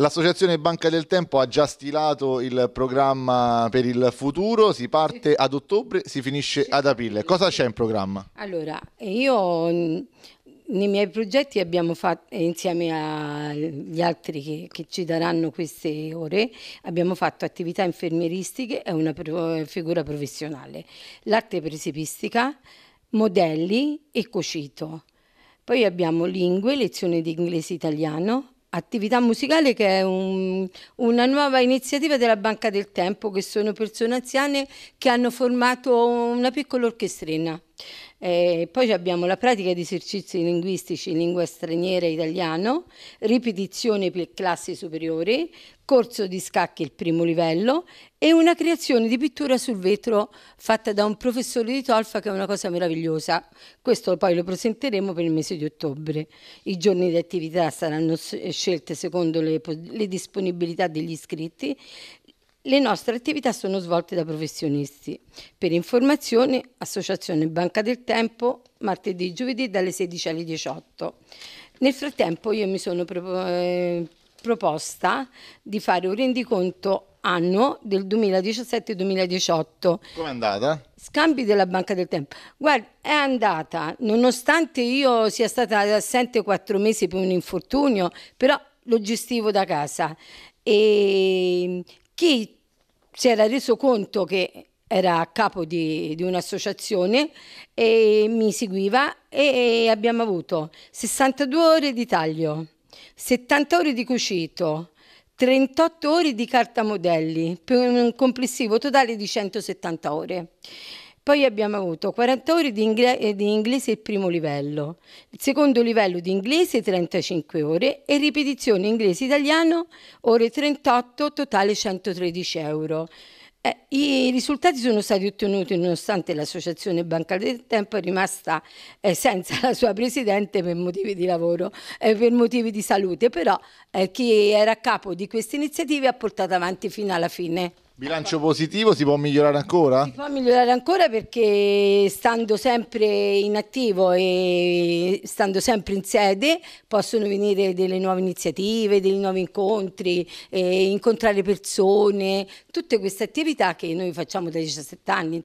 L'associazione Banca del Tempo ha già stilato il programma per il futuro, si parte ad ottobre, si finisce ad aprile. Cosa c'è in programma? Allora, io mm, nei miei progetti abbiamo fatto, insieme agli altri che, che, ci daranno queste ore, abbiamo fatto attività infermieristiche è una pro, figura professionale, l'arte presipistica, modelli e cucito. Poi abbiamo lingue, lezioni di inglese e italiano, Attività musicale che è un, una nuova iniziativa della Banca del Tempo che sono persone anziane che hanno formato una piccola orchestrina. Eh, poi abbiamo la pratica di esercizi linguistici in lingua straniera e italiano, ripetizioni per classi superiori, corso di scacchi il primo livello e una creazione di pittura sul vetro fatta da un professore di Tolfa che è una cosa meravigliosa. Questo poi lo presenteremo per il mese di ottobre. I giorni di attività saranno scelte secondo le, le disponibilità degli iscritti le nostre attività sono svolte da professionisti. Per informazioni, Associazione Banca del Tempo, martedì e giovedì dalle 16 alle 18. Nel frattempo io mi sono eh, proposta di fare un rendiconto anno del 2017-2018. Come è andata? Scambi della Banca del Tempo. Guarda, è andata, nonostante io sia stata assente quattro mesi per un infortunio, però lo gestivo da casa. E chi si era reso conto che era a capo di, di un'associazione e mi seguiva e abbiamo avuto 62 ore di taglio, 70 ore di cucito, 38 ore di carta modelli per un complessivo totale di 170 ore. Poi abbiamo avuto 40 ore di, ingle eh, di inglese il primo livello, il secondo livello di inglese 35 ore e ripetizione inglese-italiano ore 38, totale 113 euro. Eh, I risultati sono stati ottenuti nonostante l'associazione Bancaria del Tempo è rimasta eh, senza la sua presidente per motivi di lavoro e eh, per motivi di salute, però eh, chi era a capo di queste iniziative ha portato avanti fino alla fine. Bilancio positivo si può migliorare ancora? Si può migliorare ancora perché stando sempre in attivo e stando sempre in sede possono venire delle nuove iniziative, dei nuovi incontri, eh, incontrare persone, tutte queste attività che noi facciamo da 17 anni.